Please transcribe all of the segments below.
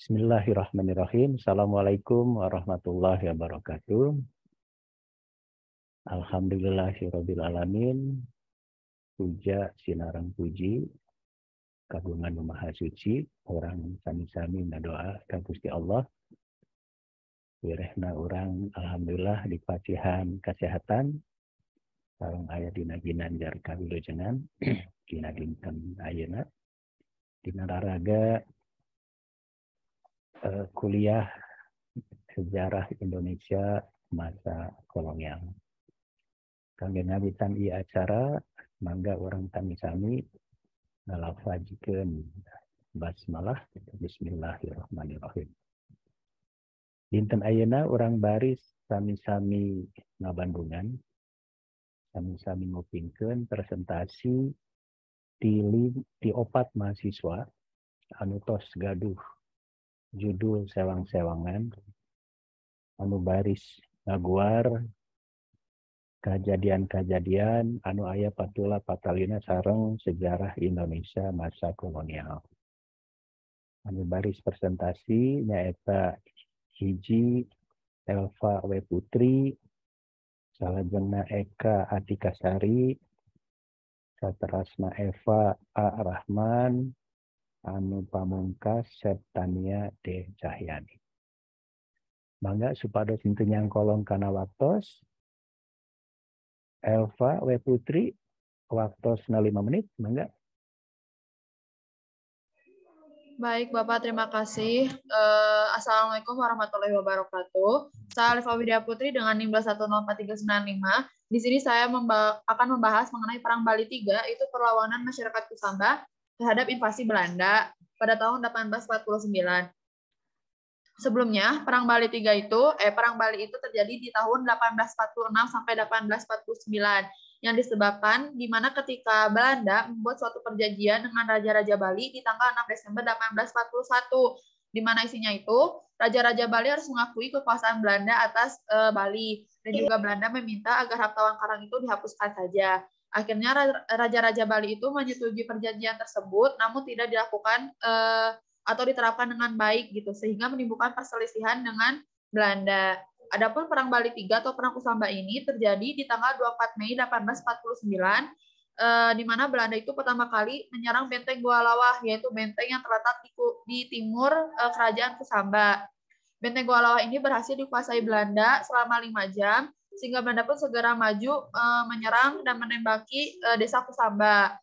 Bismillahirrahmanirrahim. Assalamualaikum warahmatullahi wabarakatuh. Alhamdulillahirrahmanirrahim. Puja sinarang puji kagungan Maha Suci, orang sami-sami doa Kagusti Allah. Wirehna orang alhamdulillah di pacihan kesehatan Sarung ayat dina jarka kawilujengan dina dinten Dinararaga. dina Eh, kuliah sejarah Indonesia masa kolonial. Kami ngabitan i iya acara mangga orang tami-tami ngalafajikan basmalah bismillahirrahmanirrahim. Dinten ayana orang baris sami-sami ngabandungan, sami-sami ngopingkan presentasi di, di opat mahasiswa anutos gaduh judul sewang-sewangan, anu baris ngaguar kejadian-kejadian anu ayah patula patalina sarang sejarah Indonesia masa kolonial. Anu baris presentasi nyaita hiji Elva W Putri, Salajengna Eka Atikasari, Satrasna Eva A. Rahman, Anu Pamungkas Septania D. Cahyani. Mangga supados yang kolong karena waktos. Elva W Putri waktosna 5 menit, mangga. Baik, Bapak, terima kasih. Uh, Assalamualaikum warahmatullahi wabarakatuh. Saya Elva Widya Putri dengan NIM 1104395. Di sini saya memba akan membahas mengenai Perang Bali 3, itu perlawanan masyarakat Kusamba terhadap invasi Belanda pada tahun 1849. Sebelumnya, Perang Bali III itu, eh, Perang Bali itu terjadi di tahun 1846 sampai 1849 yang disebabkan di mana ketika Belanda membuat suatu perjanjian dengan Raja-Raja Bali di tanggal 6 Desember 1841, di mana isinya itu Raja-Raja Bali harus mengakui kekuasaan Belanda atas uh, Bali dan juga Belanda meminta agar tawang karang itu dihapuskan saja. Akhirnya raja-raja Bali itu menyetujui perjanjian tersebut, namun tidak dilakukan eh, atau diterapkan dengan baik gitu, sehingga menimbulkan perselisihan dengan Belanda. Adapun Perang Bali III atau Perang Kusamba ini terjadi di tanggal 24 Mei 1849, eh, di mana Belanda itu pertama kali menyerang benteng Gua Lawah, yaitu benteng yang terletak di, di timur eh, kerajaan Kusamba. Benteng Gua Lawah ini berhasil dikuasai Belanda selama lima jam, sehingga Belanda pun segera maju e, menyerang dan menembaki e, desa Kusamba.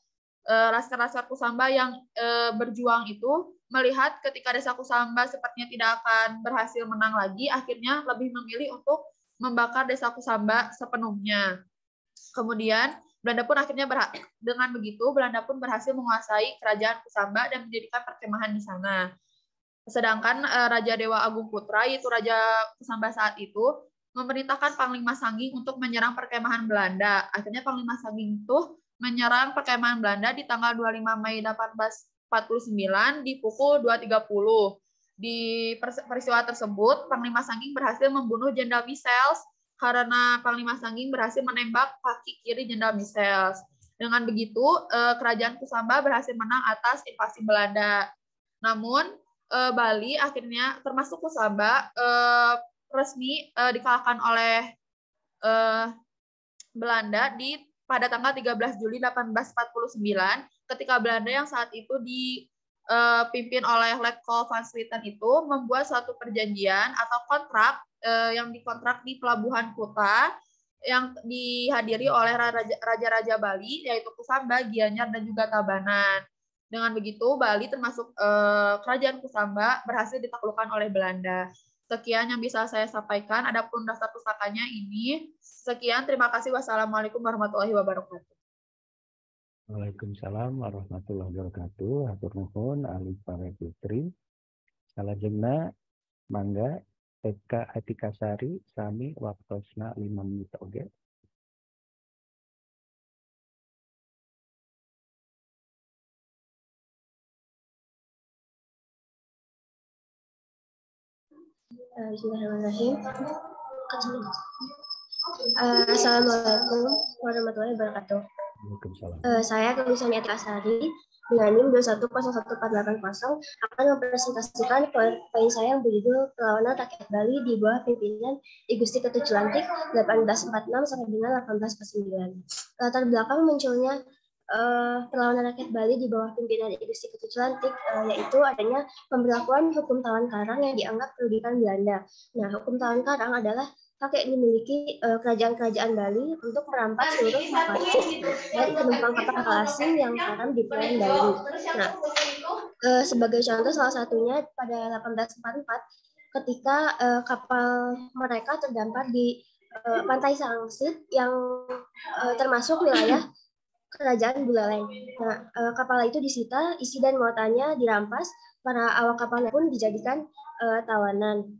E, Laskar-laskar Kusamba yang e, berjuang itu melihat ketika desa Kusamba sepertinya tidak akan berhasil menang lagi, akhirnya lebih memilih untuk membakar desa Kusamba sepenuhnya. Kemudian Belanda pun akhirnya berha- dengan begitu Belanda pun berhasil menguasai kerajaan Kusamba dan menjadikan perkemahan di sana. Sedangkan Raja Dewa Agung Putra, yaitu Raja Kusamba saat itu, memerintahkan Panglima Sangging untuk menyerang perkemahan Belanda. Akhirnya Panglima Sangging itu menyerang perkemahan Belanda di tanggal 25 Mei 1849 di pukul 2.30. Di peristiwa tersebut, Panglima Sangging berhasil membunuh Jenderal Michels karena Panglima Sangging berhasil menembak kaki kiri Jenderal Michels. Dengan begitu, eh, kerajaan Kusamba berhasil menang atas invasi Belanda. Namun, eh, Bali akhirnya termasuk Kusamba eh, resmi uh, dikalahkan oleh uh, Belanda di pada tanggal 13 Juli 1849 ketika Belanda yang saat itu dipimpin eh, oleh Letkol van Swieten itu membuat suatu perjanjian atau kontrak uh, yang dikontrak di pelabuhan Kuta yang dihadiri oleh raja-raja Bali yaitu Kusamba, Gianyar dan juga Tabanan. Dengan begitu Bali termasuk eh, kerajaan Kusamba berhasil ditaklukkan oleh Belanda. Sekian yang bisa saya sampaikan. Adapun dasar pustakanya ini. Sekian, terima kasih. Wassalamualaikum warahmatullahi wabarakatuh. Waalaikumsalam warahmatullahi wabarakatuh. Atur nuhun Ali Pare Putri. Salajengna mangga Eka Atikasari sami waktosna 5 menit oge. Okay? Bismillahirrahmanirrahim. Uh, Assalamualaikum warahmatullahi wabarakatuh. Uh, saya Kemisan Eta Asari dengan NIM 2101480 akan mempresentasikan poin, poin saya yang berjudul Perlawanan Rakyat Bali di bawah pimpinan I Gusti Ketujuh Lantik 1846 sampai dengan 1849. Latar belakang munculnya uh, perlawanan rakyat Bali di bawah pimpinan industri Ketut Cilantik uh, eh, yaitu adanya pemberlakuan hukum tawan karang yang dianggap kerugikan Belanda. Nah, hukum tawan karang adalah hak yang dimiliki kerajaan eh, kerajaan-kerajaan Bali untuk merampas seluruh kapal dan penumpang kapal asing yang karam di perairan Bali. Nah, uh, sebagai contoh salah satunya pada 1844 ketika uh, kapal mereka terdampar di pantai Sangsit yang uh, termasuk wilayah kerajaan Buleleng. Nah, uh, kapal itu disita, isi dan muatannya dirampas, para awak kapalnya pun dijadikan uh, tawanan.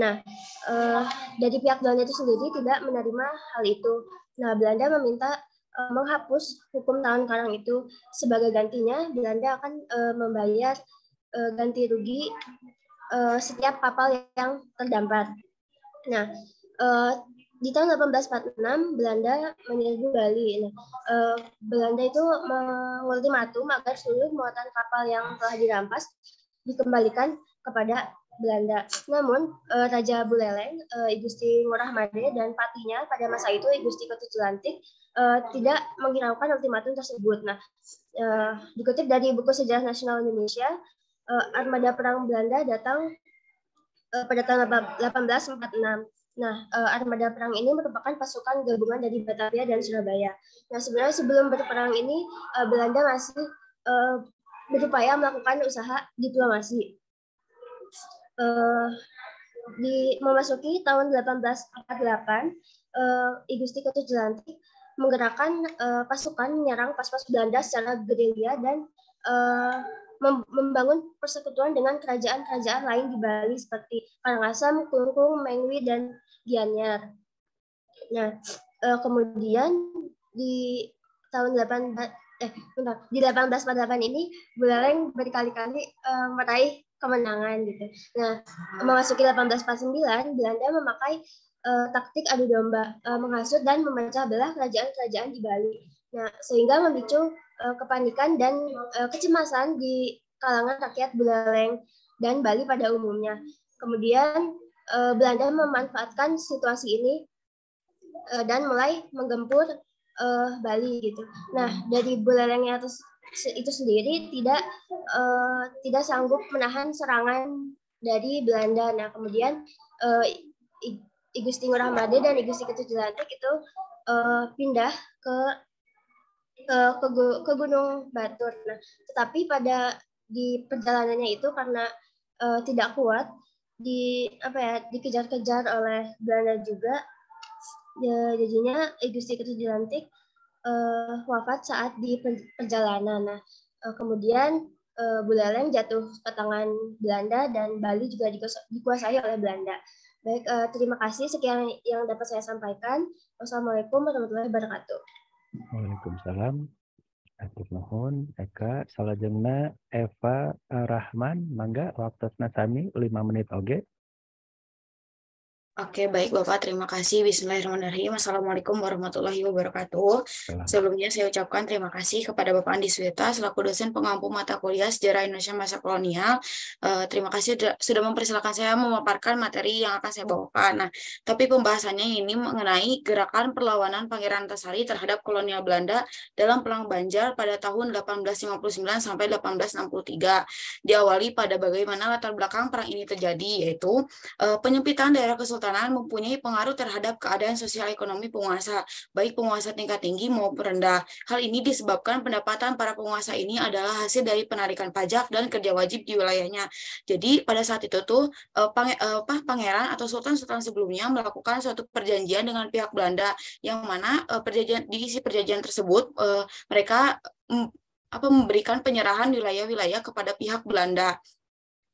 Nah, uh, dari pihak Belanda itu sendiri tidak menerima hal itu. Nah, Belanda meminta uh, menghapus hukum tahun karang itu. Sebagai gantinya, Belanda akan uh, membayar uh, ganti rugi uh, setiap kapal yang terdampar. Nah, uh, di tahun 1846 Belanda menyerbu Bali. Nah, eh, Belanda itu mengultimatum agar seluruh muatan kapal yang telah dirampas dikembalikan kepada Belanda. Namun eh, Raja Buleleng, eh, Igusti Ngurah Made dan patinya pada masa itu Igusti Ketutulantik eh, tidak menghiraukan ultimatum tersebut. Nah, eh, dikutip dari buku Sejarah Nasional Indonesia, eh, armada perang Belanda datang eh, pada tahun 1846 Nah, uh, armada perang ini merupakan pasukan gabungan dari Batavia dan Surabaya. Nah, sebenarnya sebelum berperang ini uh, Belanda masih uh, berupaya melakukan usaha diplomasi. Uh, di memasuki tahun 1848, uh, I Gusti Ketujuh Jelantik menggerakkan uh, pasukan menyerang pas-pas Belanda secara gerilya dan uh, membangun persekutuan dengan kerajaan-kerajaan lain di Bali seperti Karangasem, Klungkung, Mengwi, dan Gianyar. Nah, eh, kemudian di tahun 18 eh di 1848 ini Buleleng berkali-kali eh, meraih kemenangan gitu. Nah, memasuki 1849 Belanda memakai eh, taktik adu domba, eh, menghasut dan memecah belah kerajaan-kerajaan di Bali. Nah, sehingga memicu uh, kepanikan dan uh, kecemasan di kalangan rakyat Buleleng dan Bali pada umumnya. Kemudian uh, Belanda memanfaatkan situasi ini uh, dan mulai menggempur uh, Bali gitu. Nah, dari Buleleng itu, itu sendiri tidak uh, tidak sanggup menahan serangan dari Belanda. Nah, kemudian uh, Igusti Ngurah Made dan Igusti Ketujuh Lantik itu uh, pindah ke ke ke, ke Gunung Batur. Nah, tetapi pada di perjalanannya itu karena uh, tidak kuat di apa ya dikejar-kejar oleh Belanda juga ya, jadinya Igusti Kertu Dilantik uh, wafat saat di perjalanan. Nah, uh, kemudian uh, Buleleng jatuh ke tangan Belanda dan Bali juga dikuasai oleh Belanda. Baik, uh, terima kasih sekian yang dapat saya sampaikan. Wassalamualaikum warahmatullahi wabarakatuh. Waalaikumsalam. Atur nuhun, Eka, salajengna Eva eh, Rahman, mangga waktu sami lima menit oge. Okay. Oke, baik Bapak. Terima kasih. Bismillahirrahmanirrahim. Assalamualaikum warahmatullahi wabarakatuh. Sebelumnya saya ucapkan terima kasih kepada Bapak Andi Sweta selaku dosen pengampu mata kuliah Sejarah Indonesia Masa Kolonial. Eh, terima kasih sudah mempersilahkan saya memaparkan materi yang akan saya bawakan. Nah, tapi pembahasannya ini mengenai gerakan perlawanan Pangeran Tasari terhadap kolonial Belanda dalam Perang Banjar pada tahun 1859 sampai 1863. Diawali pada bagaimana latar belakang perang ini terjadi, yaitu eh, penyempitan daerah kesultanan mempunyai pengaruh terhadap keadaan sosial ekonomi penguasa, baik penguasa tingkat tinggi maupun rendah. Hal ini disebabkan pendapatan para penguasa ini adalah hasil dari penarikan pajak dan kerja wajib di wilayahnya. Jadi pada saat itu tuh eh, eh, pangeran atau sultan-sultan sebelumnya melakukan suatu perjanjian dengan pihak Belanda yang mana eh, perjanjian diisi perjanjian tersebut mereka mm, apa memberikan penyerahan wilayah-wilayah kepada pihak Belanda.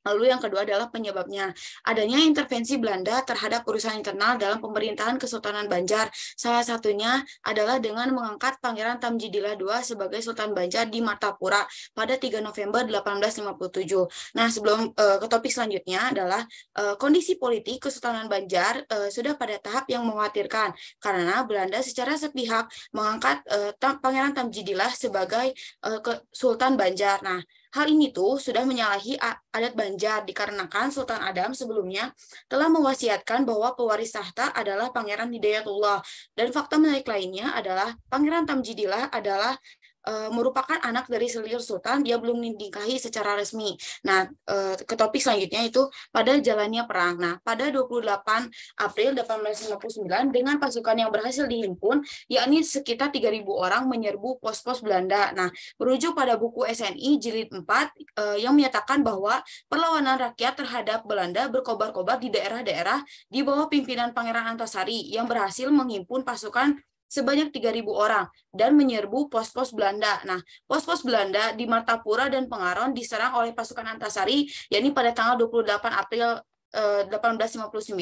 Lalu yang kedua adalah penyebabnya. Adanya intervensi Belanda terhadap urusan internal dalam pemerintahan Kesultanan Banjar. Salah satunya adalah dengan mengangkat Pangeran Tamjidillah II sebagai Sultan Banjar di Martapura pada 3 November 1857. Nah, sebelum uh, ke topik selanjutnya adalah uh, kondisi politik Kesultanan Banjar uh, sudah pada tahap yang mengkhawatirkan karena Belanda secara sepihak mengangkat uh, Pangeran Tamjidillah sebagai uh, Sultan Banjar. Nah, Hal ini tuh sudah menyalahi adat Banjar dikarenakan Sultan Adam sebelumnya telah mewasiatkan bahwa pewaris tahta adalah Pangeran Hidayatullah dan fakta menarik lainnya adalah Pangeran Tamjidillah adalah uh, merupakan anak dari selir sultan, dia belum dinikahi secara resmi. Nah, uh, ke topik selanjutnya itu pada jalannya perang. Nah, pada 28 April 1859 dengan pasukan yang berhasil dihimpun, yakni sekitar 3.000 orang menyerbu pos-pos Belanda. Nah, berujung pada buku SNI jilid 4 uh, eh, yang menyatakan bahwa perlawanan rakyat terhadap Belanda berkobar-kobar di daerah-daerah di bawah pimpinan Pangeran Antasari yang berhasil menghimpun pasukan sebanyak 3.000 orang dan menyerbu pos-pos Belanda. Nah, pos-pos Belanda di Martapura dan Pengaron diserang oleh pasukan Antasari, yakni pada tanggal 28 April eh, 1859.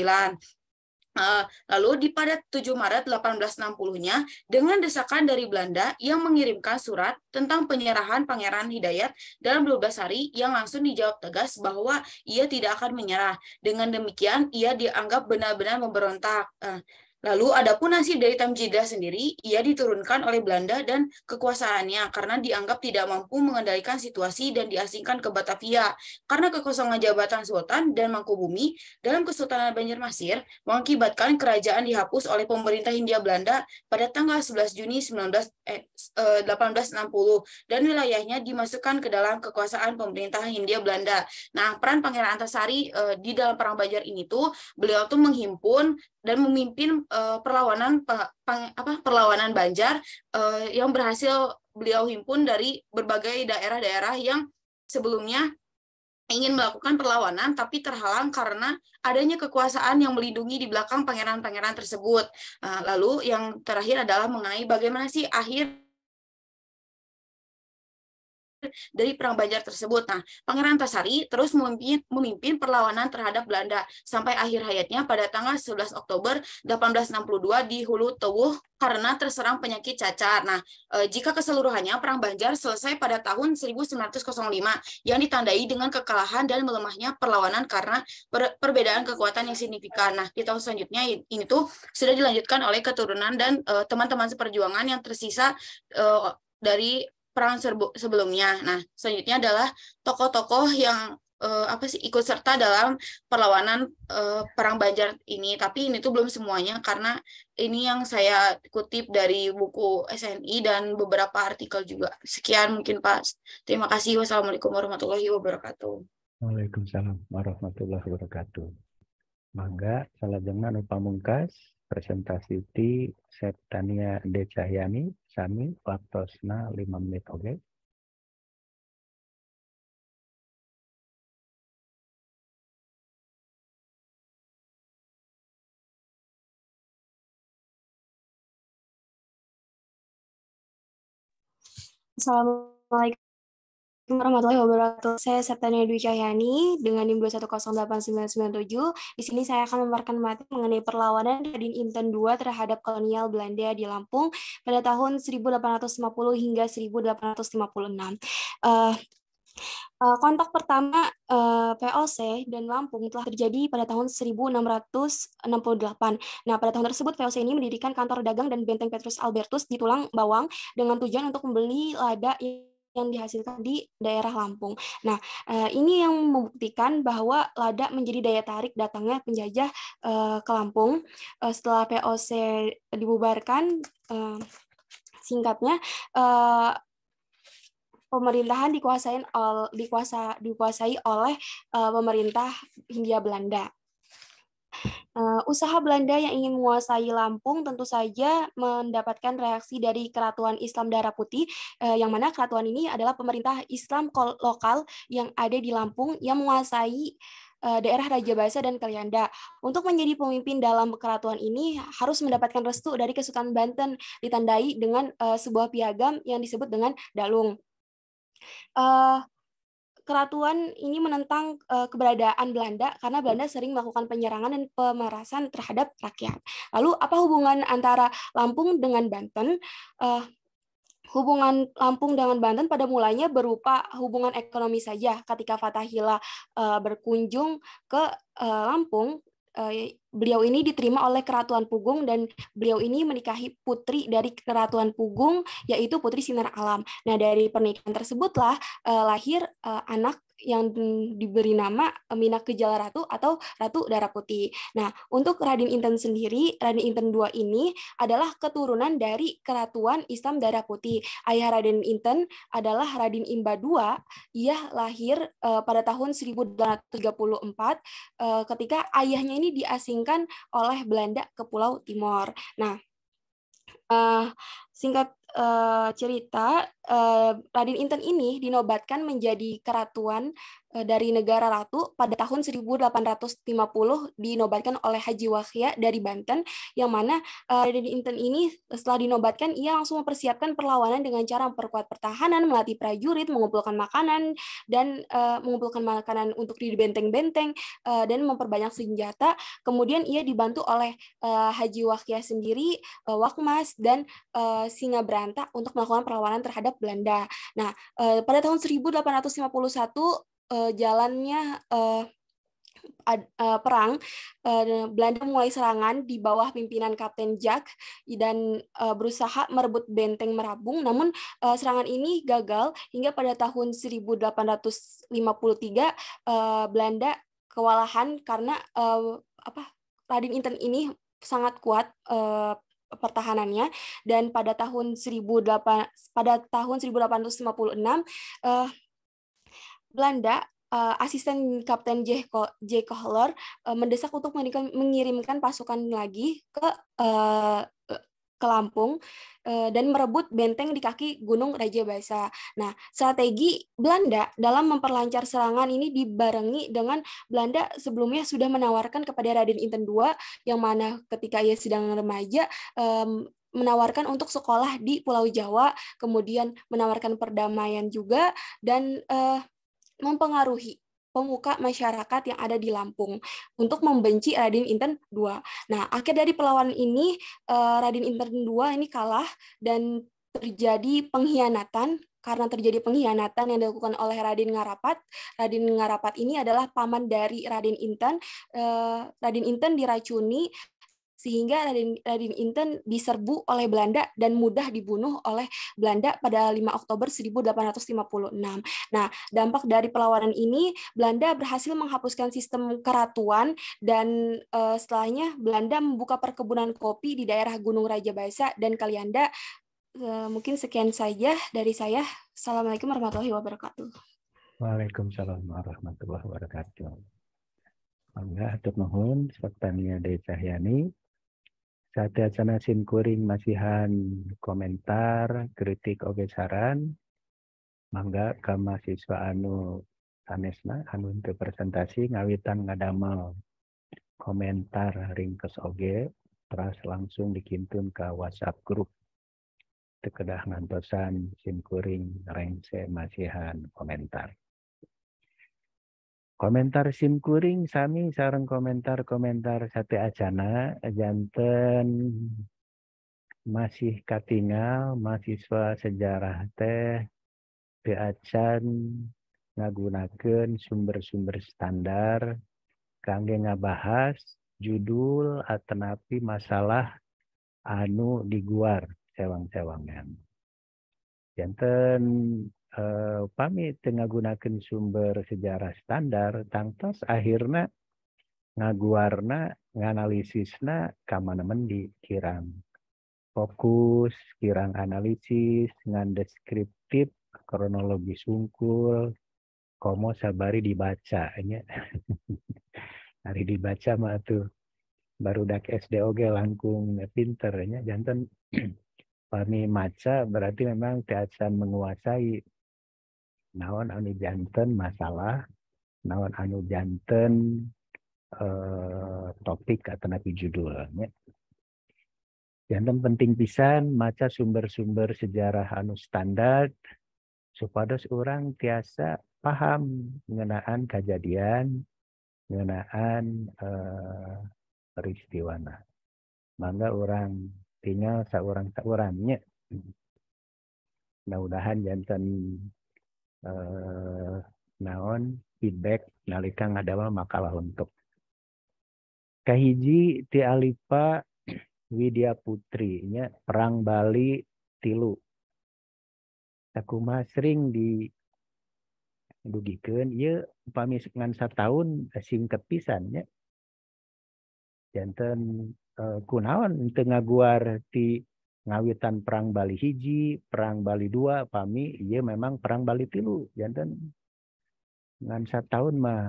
Eh, lalu di pada 7 Maret 1860-nya dengan desakan dari Belanda yang mengirimkan surat tentang penyerahan Pangeran Hidayat dalam 12 hari yang langsung dijawab tegas bahwa ia tidak akan menyerah. Dengan demikian ia dianggap benar-benar memberontak. Eh, Lalu adapun nasib dari Tamjidah sendiri, ia diturunkan oleh Belanda dan kekuasaannya karena dianggap tidak mampu mengendalikan situasi dan diasingkan ke Batavia karena kekosongan jabatan sultan dan mangkubumi dalam Kesultanan Banjarmasin mengakibatkan kerajaan dihapus oleh pemerintah Hindia Belanda pada tanggal 11 Juni 19 eh, 1860 eh, dan wilayahnya dimasukkan ke dalam kekuasaan pemerintah Hindia Belanda. Nah, peran Pangeran Antasari eh, di dalam perang Banjar ini tuh beliau tuh menghimpun dan memimpin uh, perlawanan peng, apa perlawanan Banjar uh, yang berhasil beliau himpun dari berbagai daerah-daerah yang sebelumnya ingin melakukan perlawanan tapi terhalang karena adanya kekuasaan yang melindungi di belakang pangeran-pangeran tersebut. Eh, lalu yang terakhir adalah mengenai bagaimana sih akhir dari Perang Banjar tersebut. Nah, Pangeran Tasari terus memimpin, memimpin perlawanan terhadap Belanda sampai akhir hayatnya pada tanggal 11 Oktober 1862 di Hulu Tewuh karena terserang penyakit cacar. Nah, eh, jika keseluruhannya Perang Banjar selesai pada tahun 1905 yang ditandai dengan kekalahan dan melemahnya perlawanan karena per, perbedaan kekuatan yang signifikan. Nah, di tahun selanjutnya ini tuh sudah dilanjutkan oleh keturunan dan e, teman-teman seperjuangan yang tersisa e, dari perang serbu sebelumnya. Nah, selanjutnya adalah tokoh-tokoh yang uh, apa sih ikut serta dalam perlawanan uh, perang Banjar ini. Tapi ini tuh belum semuanya karena ini yang saya kutip dari buku SNI dan beberapa artikel juga. Sekian mungkin Pak. Terima kasih. Wassalamualaikum warahmatullahi wabarakatuh. Waalaikumsalam warahmatullahi wabarakatuh. Mangga, salah jangan pamungkas presentasi Septania Decahyani Sami Waktosna 5 menit oke okay? Assalamualaikum Assalamualaikum warahmatullahi wabarakatuh. Saya Septania Dwi Cahyani dengan NIM 2108997. Di sini saya akan memaparkan materi mengenai perlawanan Radin Inten II terhadap kolonial Belanda di Lampung pada tahun 1850 hingga 1856. Uh, eh, eh, kontak pertama VOC eh, dan Lampung telah terjadi pada tahun 1668. Nah, pada tahun tersebut VOC ini mendirikan kantor dagang dan benteng Petrus Albertus di Tulang Bawang dengan tujuan untuk membeli lada yang yang dihasilkan di daerah Lampung. Nah, eh, ini yang membuktikan bahwa lada menjadi daya tarik datangnya penjajah eh, ke Lampung. Eh, setelah POC dibubarkan, singkatnya pemerintahan dikuasai oleh pemerintah Hindia Belanda. Uh, usaha Belanda yang ingin menguasai Lampung tentu saja mendapatkan reaksi dari Keratuan Islam Darah Putih, uh, yang mana keratuan ini adalah pemerintah Islam lokal yang ada di Lampung yang menguasai eh, daerah Raja Basa dan Kalianda. Untuk menjadi pemimpin dalam keratuan ini harus mendapatkan restu dari Kesultanan Banten, ditandai dengan uh, sebuah piagam yang disebut dengan Dalung. Uh, keratuan ini menentang uh, keberadaan Belanda karena hmm. Belanda sering melakukan penyerangan dan pemerasan terhadap rakyat. Lalu apa hubungan antara Lampung dengan Banten? Uh, hubungan Lampung dengan Banten pada mulanya berupa hubungan ekonomi saja. Ketika Fatahila uh, eh, berkunjung ke uh, Lampung, Eh, beliau ini diterima oleh Keratuan Pugung dan beliau ini menikahi putri dari Keratuan Pugung yaitu Putri Sinar Alam. Nah dari pernikahan tersebutlah eh, lahir eh, anak yang diberi nama eh, Minak Gejala Ratu atau Ratu Darah Putih. Nah, untuk Raden Inten sendiri, Raden Inten II ini adalah keturunan dari Keratuan Islam Darah Putih. Ayah Raden Inten adalah Raden Imba II. Ia lahir uh, pada tahun 1834 uh, eh, ketika ayahnya ini diasingkan oleh Belanda ke Pulau Timor. Nah, uh, singkat Eh, cerita, uh, Raden Inten ini dinobatkan menjadi keratuan Eh, dari negara ratu pada tahun 1850 dinobatkan oleh Haji Wahya dari Banten yang mana uh, Inten ini eh, setelah dinobatkan ia langsung mempersiapkan perlawanan dengan cara memperkuat pertahanan, melatih prajurit, mengumpulkan makanan dan uh, mengumpulkan makanan untuk di benteng-benteng uh, dan memperbanyak senjata. Kemudian ia dibantu oleh uh, Haji Wahya sendiri, uh, Wakmas dan uh, Singa Beranta untuk melakukan perlawanan terhadap Belanda. Nah, uh, pada tahun 1851 uh, jalannya uh, ad, uh, perang, uh, Belanda mulai serangan di bawah pimpinan Kapten Jack dan uh, berusaha merebut benteng Merabung. Namun uh, serangan ini gagal hingga pada tahun 1853 uh, Belanda kewalahan karena uh, apa Radin Inten ini sangat kuat uh, pertahanannya dan pada tahun 18 pada tahun 1856 uh, Belanda, uh, asisten Kapten J. Ko J. Kohler uh, eh, mendesak untuk mengirimkan pasukan lagi ke uh, ke Lampung uh, dan merebut benteng di kaki Gunung Raja Basa. Nah, strategi Belanda dalam memperlancar serangan ini dibarengi dengan Belanda sebelumnya sudah menawarkan kepada Raden Inten II yang mana ketika ia sedang remaja um, menawarkan untuk sekolah di Pulau Jawa, kemudian menawarkan perdamaian juga dan uh, mempengaruhi pemuka masyarakat yang ada di Lampung untuk membenci Raden Inten II. Nah, akhir dari perlawanan ini eh, Raden Inten II ini kalah dan terjadi pengkhianatan karena terjadi pengkhianatan yang dilakukan oleh Raden Ngarapat. Raden Ngarapat ini adalah paman dari Raden Inten. Eh, Raden Inten diracuni sehingga Raden, Raden Inten diserbu oleh Belanda dan mudah dibunuh oleh Belanda pada 5 Oktober 1856. Nah, dampak dari perlawanan ini Belanda berhasil menghapuskan sistem keratuan dan uh, setelahnya Belanda membuka perkebunan kopi di daerah Gunung Raja Basa dan Kalianda. Uh, mungkin sekian saja dari saya. Assalamualaikum warahmatullahi wabarakatuh. Waalaikumsalam warahmatullahi wabarakatuh. Alhamdulillah, Hatur Nuhun, Sobat Tania Cahyani, Sada sana kuring masihan komentar, kritik oke saran. Mangga ka mahasiswa anu sanesna anu untuk presentasi ngawitan ngadamel komentar ringkes oge terus langsung dikintun ke WhatsApp grup tekedah ngantosan Sinkuring rengse masihan komentar. Komentar Sim Kuring sami sarang komentar-komentar sate acana janten masih katingal mahasiswa sejarah teh beacan ngagunakan sumber-sumber standar kangge ngabahas judul atenapi masalah anu diguar cewang-cewangan. Janten uh, pamit tengah gunakan sumber sejarah standar tangtos akhirnya ngaguarna nganalisisna kamana mendi kirang fokus kirang analisis dengan deskriptif kronologi sungkul komo sabari dibaca nya hari dibaca mah tuh baru dak SD oge langkung pinternya jantan pami maca berarti memang keasan menguasai naon anu janten masalah naon anu janten eh, topik atau napi judulnya Janten penting pisan maca sumber-sumber sejarah anu standar supados orang tiasa paham mengenaan kejadian mengenaan eh, nah mangga orang tinggal seorang seorangnya mudah-mudahan jantan eh, naon feedback nalika ngadawal makalah untuk kahiji ti alipa Widya Putri Putrinya perang Bali tilu aku mah sering di dugikan ya upami satu tahun asing kepisannya jantan uh, kunaon tengah guar ti ngawitan perang Bali hiji perang Bali dua pami iya memang perang Bali tilu jantan ya ngan tahun mah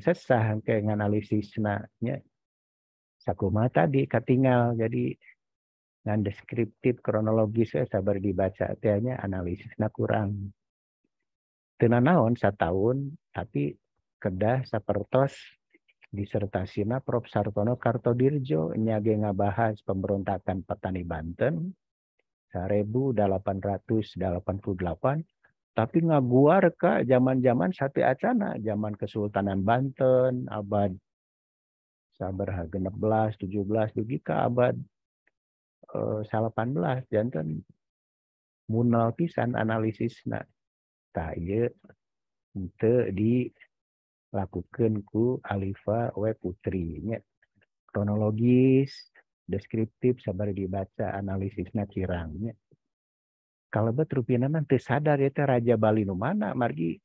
sesah ke ngan analisisna ya, Saku sakuma tadi katingal jadi ngan deskriptif kronologis saya sabar dibaca tianya analisisna kurang tena naon satu tahun tapi kedah sapertos disertasina Prof Sartono Kartodirjo nyage ngabahas pemberontakan petani Banten 1888 tapi ngaguar ke zaman-zaman sate acana zaman Kesultanan Banten abad sabar 16 17 dugi ke abad eh, 18 jantan munal pisan analisis tak iya untuk dilakukan ku Alifa W Putrinya kronologis deskriptif sabar dibaca analisisnya kirangnya kalau bet rupina nanti sadar ya teh raja Bali nu mana margi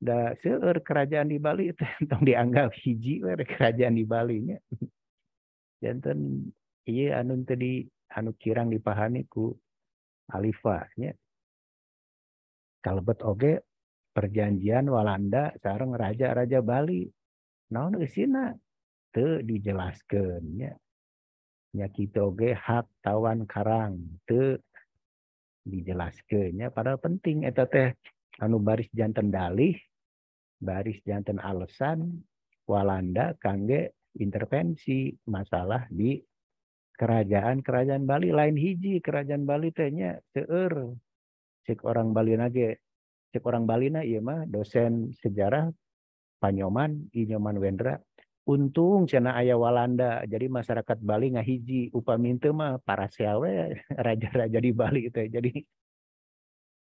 da seueur kerajaan di Bali teh tong dianggap hiji we kerajaan di Bali nya janten iya anu tadi anu kirang dipahami ku Alifa nya bet oge perjanjian Walanda sareng raja-raja Bali naon eusina teu dijelaskeun nya nya kita ge hak tawan karang itu dijelaskannya padahal penting eta teh anu baris jantan dalih baris jantan alasan walanda kangge intervensi masalah di kerajaan kerajaan Bali lain hiji kerajaan Bali nya seueur cek orang Bali nage cek orang Bali na iya mah dosen sejarah Panyoman Inyoman Wendra untung cina ayah Walanda jadi masyarakat Bali ngahiji upah itu mah para siawe raja-raja di Bali itu jadi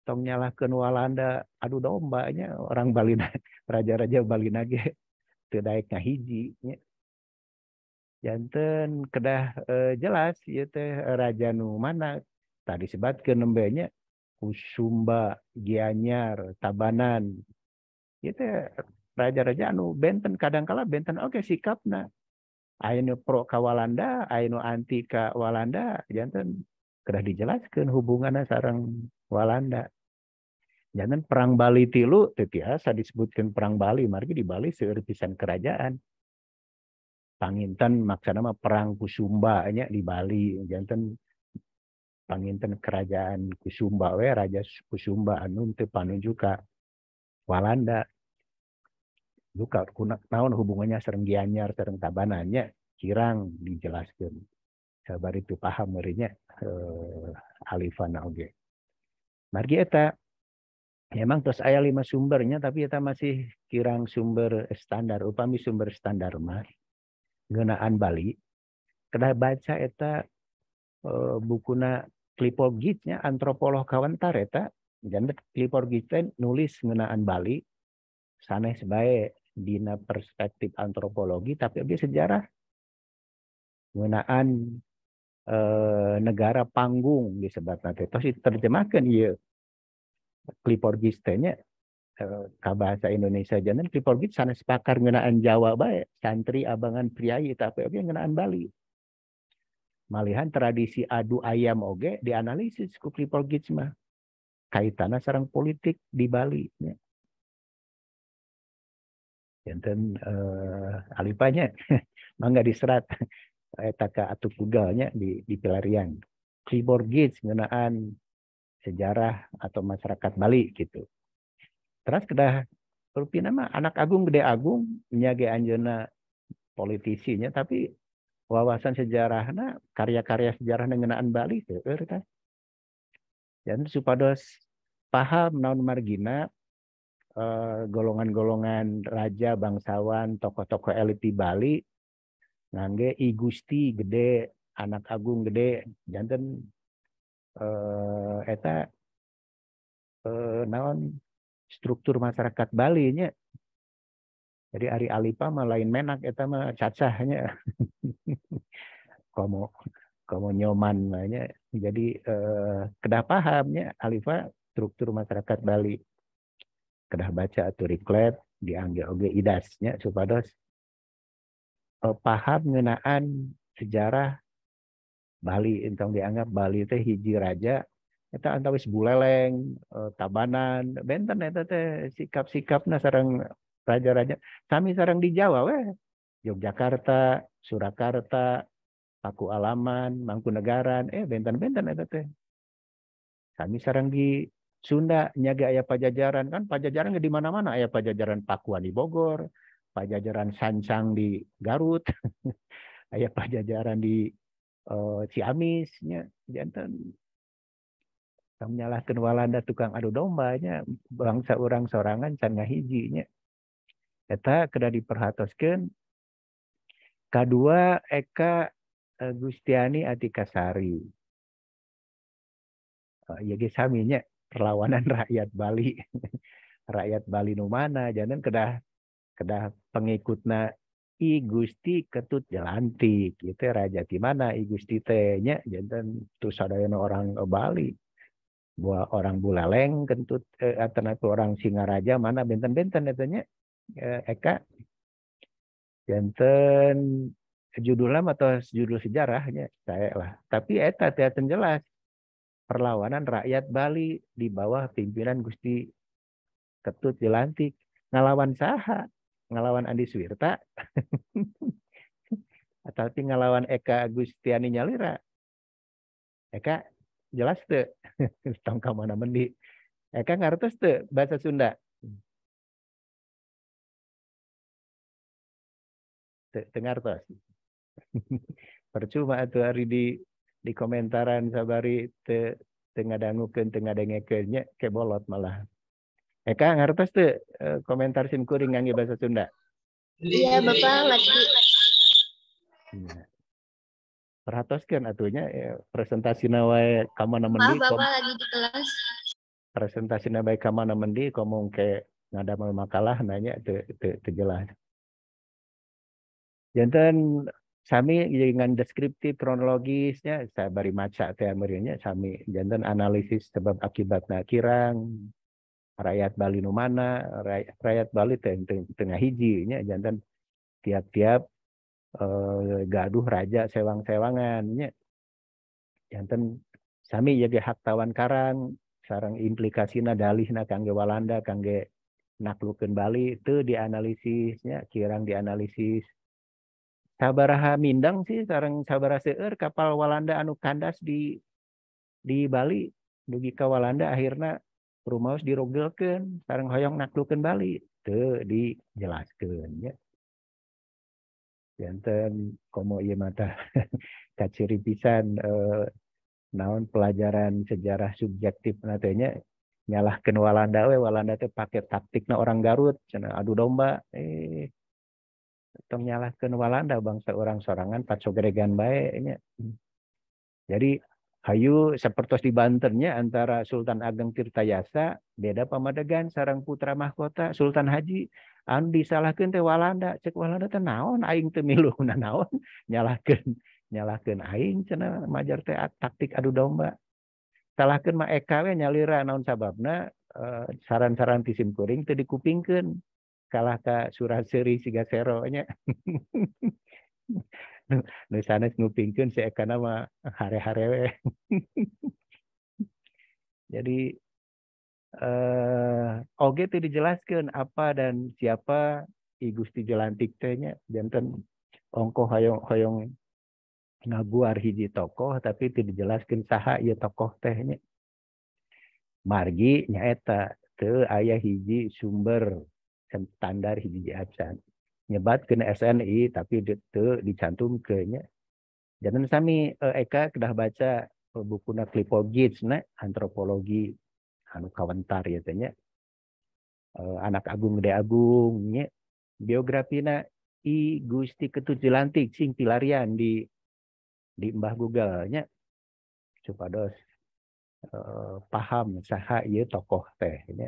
tong nyalahkan Walanda adu dombanya orang Bali raja-raja Bali nage tidak ngahiji janten kedah e, jelas ya teh raja nu mana tadi sebat ke nembenya Kusumba Gianyar Tabanan ya teh raja-raja anu benten kadangkala benten oke okay, sikapna ayeuna pro ka Walanda ayeuna anti ka Walanda jantan kada dijelaskan hubungannya sarang Walanda jantan perang Bali tilu tetiasa disebutkan perang Bali margi di Bali pisan kerajaan Panginten maksana mah perang Kusumba nya di Bali jantan Panginten kerajaan Kusumba we raja Kusumba anu teu panunjuk ka Walanda luka kuna naon hubungannya sering Gianyar sering Tabananya kirang dijelaskan sabar itu paham merinya eh, alifan nah, oke margi eta emang terus ayah lima sumbernya tapi eta masih kirang sumber standar upami sumber standar mah ngenaan Bali kena baca eta eh, bukuna klipogitnya antropolog kawantar eta jadi klipogitnya nulis ngenaan Bali sana sebaik dina perspektif antropologi, tapi objek sejarah penggunaan e, negara panggung disebut sebat nanti. Terus diterjemahkan iya kliporgistennya e, eh, ke bahasa Indonesia jangan kliporgis sana sepakar ngenaan Jawa baik santri abangan priayi tapi oke ngenaan Bali malihan tradisi adu ayam oge dianalisis ku kliporgis mah kaitannya sarang politik di Bali. Ya enten uh, eh, alipanya mangga diserat etaka atau kugalnya di di pelarian gates mengenaan sejarah atau masyarakat Bali gitu. Terus kita rupi nama anak agung gede agung nyage anjona politisinya tapi wawasan sejarahnya karya-karya sejarah mengenaan Bali kan? Jadi supados paham non margina Eh, golongan-golongan raja, bangsawan, tokoh-tokoh elit di Bali ngangge I Gusti gede, anak agung gede, janten eh eta eh naon struktur masyarakat Bali nya. Jadi Ari Alipa mah lain menak eta mah nya komo komo nyoman nya. Jadi eh kedah pahamnya Alifa struktur masyarakat Bali kedah baca atau riklet dianggap oge idasnya supados uh, paham ngenaan sejarah Bali entong dianggap Bali teh hiji raja eta antawis buleleng uh, tabanan benten eta teh sikap-sikapna sarang raja-raja sami sarang di Jawa weh Yogyakarta Surakarta Paku Alaman Mangkunegaran eh benten-benten eta teh sami sarang di Sunda nyaga ayah pajajaran kan pajajaran di mana-mana ayah pajajaran Pakuan di Bogor, pajajaran Sancang di Garut, ayah pajajaran di uh, eh, Ciamisnya jantan Kamu menyalahkan walanda tukang adu dombanya bangsa orang sorangan can hijinya kita kena diperhatoskan kedua Eka Gustiani Atikasari. Uh, ya ge saminya perlawanan rakyat Bali rakyat Bali nu mana jangan kedah kedah pengikutna I Gusti ketut jelantik kita raja di mana I Gusti tehnya jantan tuh sadayana orang Bali buah orang Bulaleng kentut eh, atau orang Singaraja mana benten-benten katanya eh, Eka jantan judul lama atau judul sejarahnya saya lah tapi eta tiatan jelas perlawanan rakyat Bali di bawah pimpinan Gusti Ketut Jelantik ngelawan saha ngelawan Andi Swirta tapi ngelawan Eka Agustiani Nyalira Eka jelas tuh tongka mana mendi Eka ngartos tuh bahasa Sunda dengar tuh percuma tuh hari di di komentaran sabari te tengah dangukeun tengah dengekeunnya kebolot malah. Eka eh, ngartos tuh eh, komentar sim kuring ngangge bahasa Sunda. Iya Bapak lagi. Ya. Perhatoskan atunya ya, eh, presentasi nawai kamu nama di. Bapak lagi di kelas. Presentasi nawai kamu nama di ngomong ke ngada makalah nanya te jelas. Jantan sami dengan deskriptif kronologisnya saya beri maca teh merinya sami jantan analisis sebab akibatnya kirang rakyat Bali nu mana rakyat, Bali tengah hijinya jantan tiap-tiap eh, gaduh raja sewang-sewangannya jantan sami jadi hak tawan karang sarang implikasinya dalihna kangge Walanda kangge naklukeun Bali itu dianalisisnya kirang dianalisis sabaraha mindang sih sekarang sabaraha seer kapal Walanda anu kandas di di Bali dugi ka Walanda akhirnya rumaos dirogelkeun sekarang hoyong naklukeun Bali teu dijelaskan ya janten komo iya mata kaciri pisan eh, naon pelajaran sejarah subjektif nantinya nyalahkan Walanda we Walanda tuh pakai taktiknya orang Garut cina adu domba eh tong nyalahkeun walanda bangsa orang sorangan pat bae baiknya Jadi hayu sepertos di Banternya antara Sultan Ageng Tirtayasa beda pamadegan sarang putra mahkota Sultan Haji anu disalahkan teh Walanda cek Walanda teh naon aing teu miluhna naon nyalahkan nyalahkeun aing cenah majar teh taktik adu domba salahkan mah EKW nyalira naon sababna eh, saran-saran tisim kuring teu dikupingkeun kalah surat surah siga sero nya. sana ngupingkan saya karena mah hari-hari Jadi eh oge tuh jelaskan apa dan siapa I Gusti jelantik teh nya ongko hoyong hoyong ngabuar hiji tokoh tapi tidak jelaskan saha ya tokoh teh Margi nyaeta ke ayah hiji sumber Kan standar hiji acan kena SNI tapi itu nya jangan sami eh, Eka kedah baca eh, buku na Clipogits na antropologi anu kawentar ya tanya eh, anak agung gede agungnya biografi na I Gusti Ketujuh Lantik sing pilarian di di Mbah Google nya supados paham saha ieu tokoh teh nya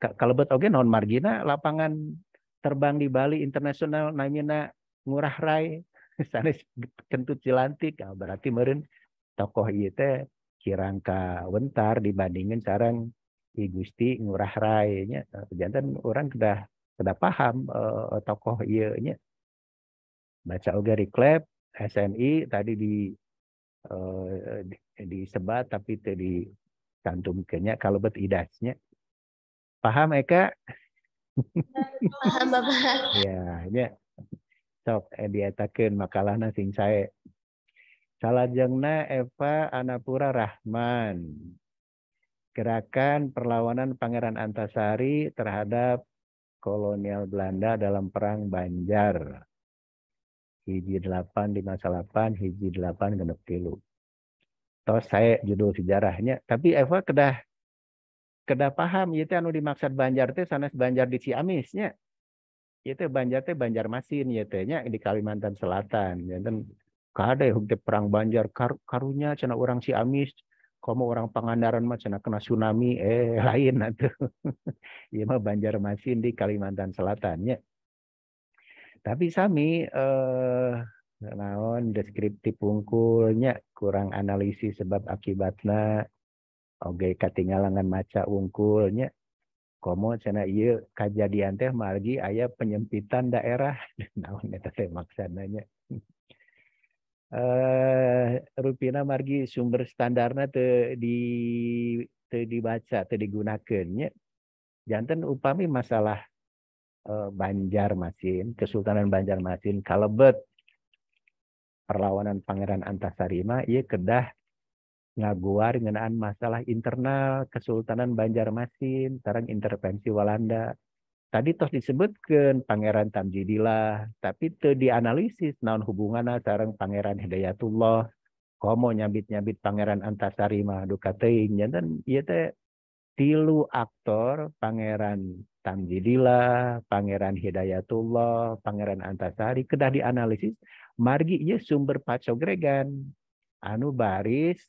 kalau buat oke non margina lapangan terbang di Bali International namanya ngurah rai sana kentut cilantik nah, berarti meren tokoh iya teh kirangka bentar wentar dibandingin sekarang I Gusti ngurah rai nya ah, jantan orang kedah kedah paham uh, tokoh iya nya baca oke reclap SNI tadi di uh, disebat tapi tadi cantum kenya kalau bet idasnya Paham Eka? Paham Bapak. ya, ya. Sok eh, makalah makalahna sing salah jengna Eva Anapura Rahman. Gerakan perlawanan Pangeran Antasari terhadap kolonial Belanda dalam Perang Banjar. Hiji masa 58, hiji delapan genep kilu. Tos saya judul sejarahnya. Tapi Eva kedah kada paham itu anu dimaksud Banjar teh sanes Banjar di Ciamisnya itu Banjar teh Banjarmasin ya tehnya di Kalimantan Selatan ya kada ya perang Banjar kar karunya cina orang Ciamis kamu orang Pangandaran mah cina kena tsunami eh lain nanti. Iya mah Masin di Kalimantan Selatannya tapi sami eh naon deskriptif pungkulnya kurang analisis sebab akibatnya oge ketinggalangan maca unggulnya komo cina iya kejadian teh margi ayah penyempitan daerah nawan itu teh maksananya eh rupina margi sumber standarnya te di te dibaca te digunakannya jantan upami masalah eh, Banjar Banjarmasin Kesultanan Banjarmasin kalebet perlawanan Pangeran Antasarima ia kedah ngaguar ngenaan masalah internal Kesultanan Banjarmasin sekarang intervensi Walanda. Tadi toh disebutkan Pangeran Tamjidillah, tapi itu dianalisis naon hubungannya sekarang Pangeran Hidayatullah, komo nyambit nyambit Pangeran Antasari mah duka dan iya teh tilu aktor Pangeran Tamjidillah, Pangeran Hidayatullah, Pangeran Antasari kedah dianalisis margi iya sumber pacogregan anu baris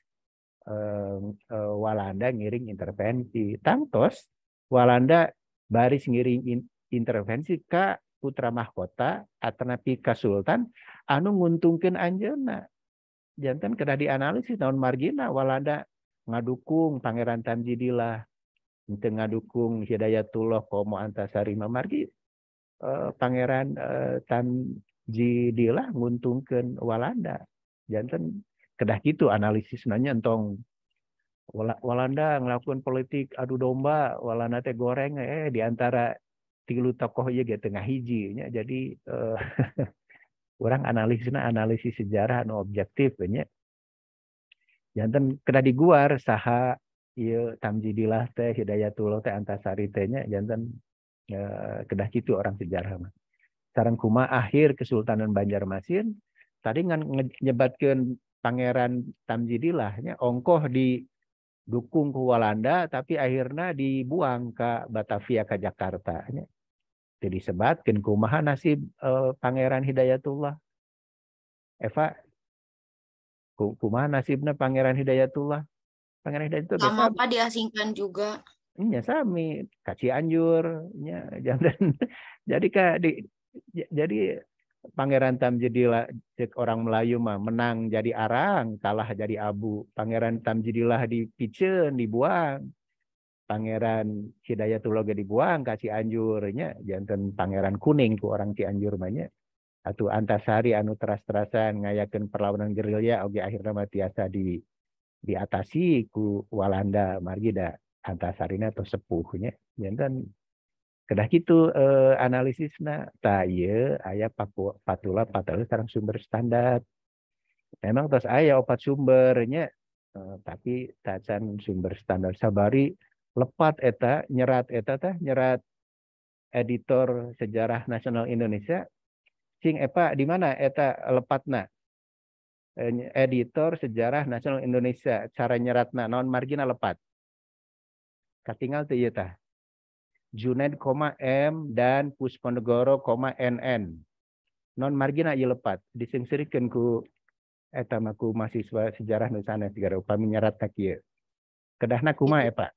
eh, Walanda ngiring intervensi. Tantos Walanda baris ngiring in, intervensi ke putra mahkota atau ka sultan anu nguntungkin anjeunna. Jantan kena dianalisis tahun margina Walanda ngadukung Pangeran Tanjidila untuk ngadukung Hidayatullah Komo Antasari Mamargi eh, Pangeran eh, Tanjidila nguntungkan Walanda. Jantan kedah gitu analisis nanya entong Walanda ngelakukan politik adu domba Walanda teh goreng eh diantara tilu tokoh aja gitu tengah hijinya jadi eh, orang analisisnya analisis sejarah no objektif banyak jantan kena diguar saha iya tamjidilah teh hidayatullah teh antasari tehnya jantan eh, kedah gitu orang sejarah mah sarang kuma akhir Kesultanan Banjarmasin tadi ngan nyebatkan Pangeran ya, ongkoh di dukung ke Walanda tapi akhirnya dibuang ke Batavia ke Jakarta. Jadi sebatkan kumaha nasib eh, Pangeran Hidayatullah. Eva kumaha nasibnya Pangeran Hidayatullah. Pangeran Hidayatullah sama apa diasingkan juga. Iya sami kaci anjur ya, jadi ka, jadi Pangeran Tamjidilah orang Melayu mah menang jadi arang, kalah jadi abu. Pangeran jadilah dipicen, dibuang. Pangeran Hidayatullah dibuang kasih anjurnya jantan pangeran kuning ku orang Cianjur banyak. Atu antasari anu teras-terasan ngayakeun perlawanan gerilya oke akhirnya mati asa di diatasi ku Walanda Margida antasarina atau sepuhnya jantan kedah gitu eh, analisisnya Tak iya, ayah paku patula patelu sekarang sumber standar memang terus ayah opat sumbernya eh, tapi tajan sumber standar sabari lepat eta nyerat eta tah nyerat editor sejarah nasional Indonesia sing epa di mana eta lepatna eh, editor sejarah nasional Indonesia cara nyeratna non marginal lepat katingal iya tah Junaid, M dan Pusponegoro, NN. Non margina ieu lepat disingsirikeun ku eta eh, ku mahasiswa sejarah nusana segara upami nyaratna kieu. Kedahna kumaha eh, ya, Pak?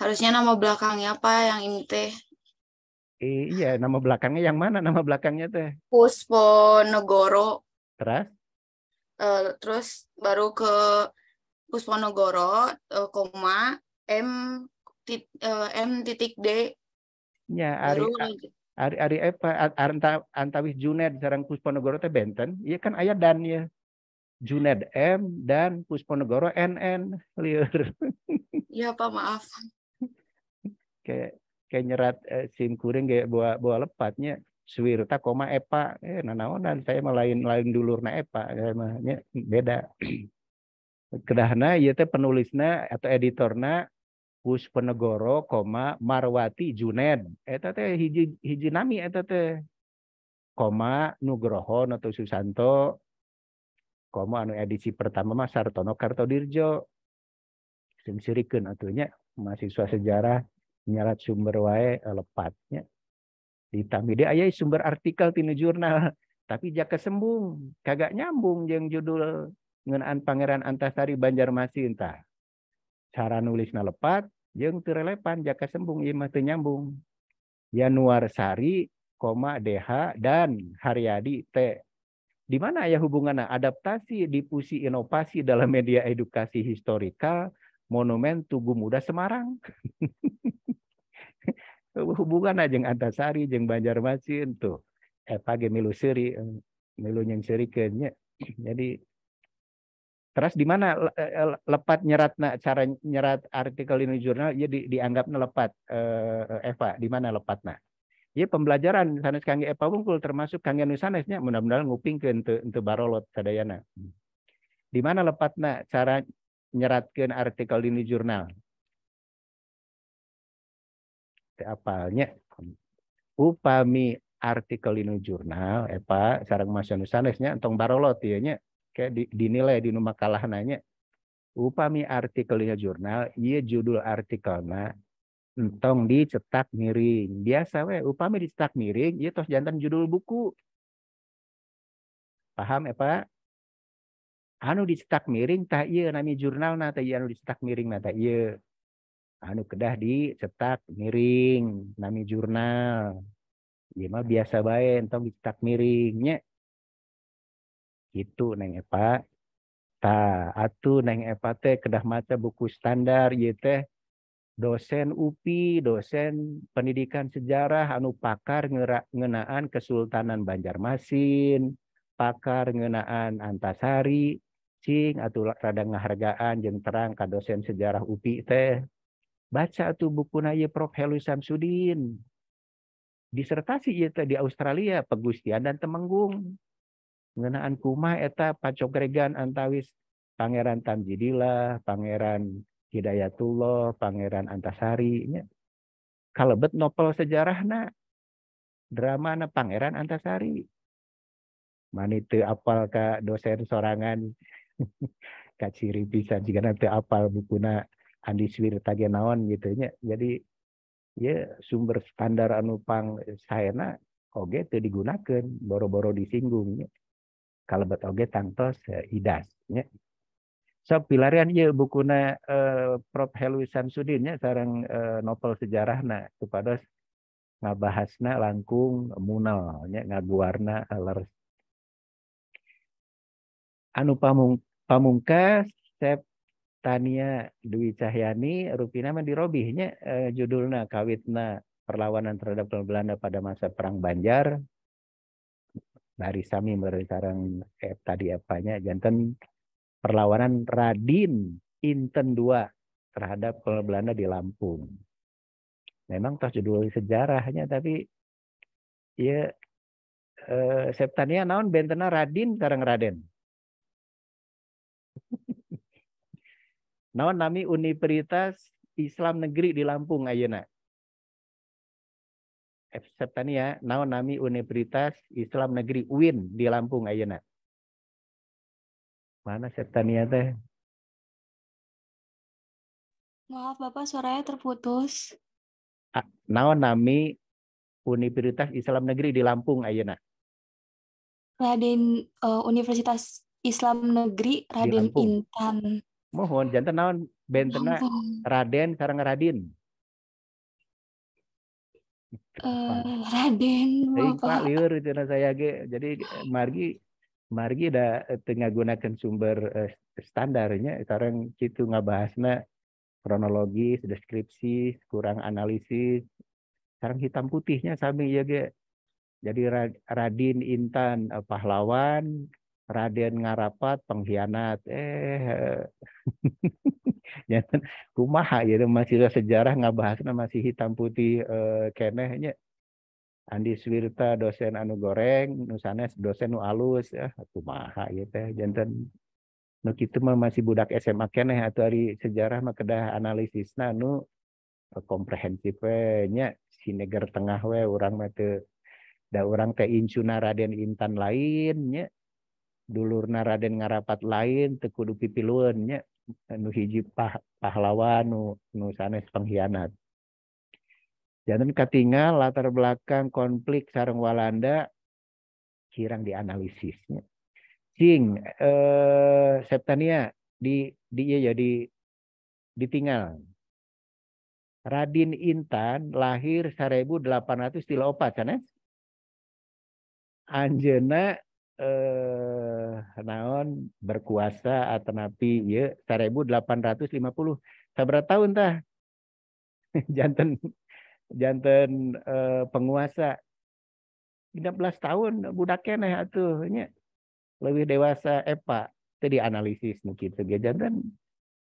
Harusnya nama belakangnya apa yang ini teh? Eh, iya, nama belakangnya yang mana nama belakangnya teh? Pusponegoro. Terus? Uh, terus baru ke Pusponegoro, uh, koma M tit, eh, M titik D. Ya, Ari, Ari, eh, Ari, Ari apa Anta, antawis Juned sekarang Pusponegoro teh benten. Iya kan ayah dan ya. Juned M dan Pusponegoro NN. Liur. Iya Pak, maaf. kayak kayak nyerat eh, sim kuring kayak bawa bawa lepatnya swirta koma epa eh dan saya melain lain lain na epa saya beda kedahna iya teh penulisna atau editorna Puspenegoro, koma Marwati Juned. Eta teh hiji hiji nami eta teh. Koma Nugroho atau Susanto. Koma anu edisi pertama mah Sartono Kartodirjo. Simsirikeun atunya mahasiswa sejarah nyarat sumber wae lepatnya. Ditambah dia ayah sumber artikel tinu jurnal. Tapi jaka sembung, kagak nyambung yang judul ngenaan Pangeran Antasari Banjarmasin tah cara nulisnya lepat yang terlepan jaka sembung ima mah Januar Sari koma DH dan Haryadi T di mana ya hubungannya adaptasi difusi inovasi dalam media edukasi historikal monumen Tugu Muda Semarang hubungan aja yang Antasari jeng Banjarmasin tuh eh pagi milu seri eh, milu yang seri kenya jadi Terus di mana eh, eh, lepat nyerat nah, cara nyerat artikel ini jurnal ya di, dianggap lepat eh, Eva di mana lepat nah. Ya pembelajaran sanes kangi Eva Wungkul termasuk kangge nusanesnya sanesnya mudah-mudahan nguping ke untuk untuk barolot sadayana. Di mana lepat nak cara nyeratkan artikel ini jurnal? Apalnya upami artikel ini jurnal Eva sarang masa nusanesnya sanesnya entong barolot iya nya kayak dinilai di rumah kalah nanya upami artikelnya jurnal iya judul artikelnya entong dicetak miring biasa we upami dicetak miring iya tos jantan judul buku paham ya pak anu dicetak miring tak iya nami jurnal na tak iya anu dicetak miring na tak iya anu kedah dicetak miring nami jurnal iya mah biasa baik entong dicetak miringnya itu neng epa ta atu neng epa teh kedah mata buku standar ye teh dosen UPI, dosen pendidikan sejarah anu pakar ngenaan Kesultanan Banjarmasin, pakar ngenaan Antasari, cing atau rada ngahargaan jeng terang ka dosen sejarah UPI teh. Baca tuh buku naya Prof. Helu Samsudin. Disertasi teh di Australia, Pegustian dan Temenggung. Ngenaan kumah eta pacogregan antawis Pangeran Tamjidila, Pangeran Hidayatullah, Pangeran Antasari Kalau bet novel sejarahna drama na Pangeran Antasari. Mani apal ka dosen sorangan kak ciri bisa jika nanti apal bukuna Andi Swirta Tagenawan gitu nya. Jadi ya sumber standar anu pang saena oke itu digunakan, boro-boro disinggung kalebet oge tangtos eh, idas nya pilarian ieu bukuna eh, Prof Helwi Samsudin nya sareng sejarah novel sejarahna supados ngabahasna langkung munal nya ngaguarna leres anu pamung pamungkas step Tania Dwi Cahyani rupina mah dirobihnya eh, judulna kawitna perlawanan terhadap Belanda pada masa perang Banjar Sami sekarang eh, tadi apanya jantan perlawanan Radin Inten dua terhadap Belanda di Lampung. Memang terus judul sejarahnya tapi ya eh, septania naon bentena Radin sekarang Raden. naon nami Universitas Islam Negeri di Lampung ayeuna. Septania, ya, Nau nami Universitas Islam Negeri UIN di Lampung ayeuna. Mana Septania teh? Maaf Bapak, suaranya terputus. Ah, Nau nami Universitas Islam Negeri di Lampung ayeuna. Raden uh, Universitas Islam Negeri Raden Intan. Mohon jantan naon bentena Raden sarang Radin. Uh, Raden Pak liur itu saya ge. Jadi eh, margi margi da eh, tengah gunakan sumber eh, standarnya sekarang itu bahasnya kronologi, deskripsi, kurang analisis. Sekarang hitam putihnya sami ya ge. Jadi Radin Intan pahlawan, Raden ngarapat pengkhianat eh jangan eh. kumaha ya masih sejarah nggak bahas nah masih hitam putih eh, kenehnya Andi Swirta dosen anu goreng nusanes dosen nu alus ya kumaha ya teh jantan nu kita mah masih budak SMA keneh atau hari sejarah mah kedah nah, nu eh, komprehensifnya si neger tengah we orang mah da orang teh incuna Raden Intan lainnya dulur Raden ngarapat lain tekudu pipiluannya nu hiji pah, pahlawan nu, nu sanes pengkhianat jangan katingal latar belakang konflik sarang Walanda kirang dianalisisnya sing eh, Septania di dia jadi ya, iya, ditinggal Radin Intan lahir 1800 kan Anjena eh naon berkuasa atau ratus ya 1850 seberapa tahun tah jantan jantan eh, penguasa 16 tahun budaknya nih atuh nya lebih dewasa epa eh, itu dianalisis mungkin ya jantan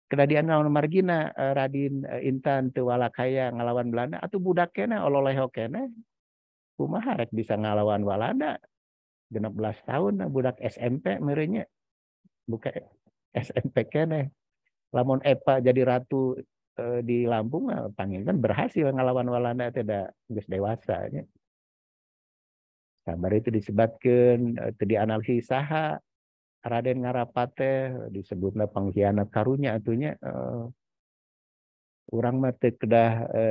kena naon margina eh, Radin eh, Intan tuwala kaya ngalawan Belanda atau budaknya nih ololeh kumaha rek bisa ngalawan Walanda 16 tahun nah budak SMP merenya buka SMP kene lamun Epa jadi ratu e, di Lampung nah, kan berhasil ngelawan Walanda tidak geus dewasa nya. Sabar itu disebabkan itu eh, dianalisis saha Raden Ngarapate disebutnya pengkhianat karunya atunya e, eh. orang mah kedah e,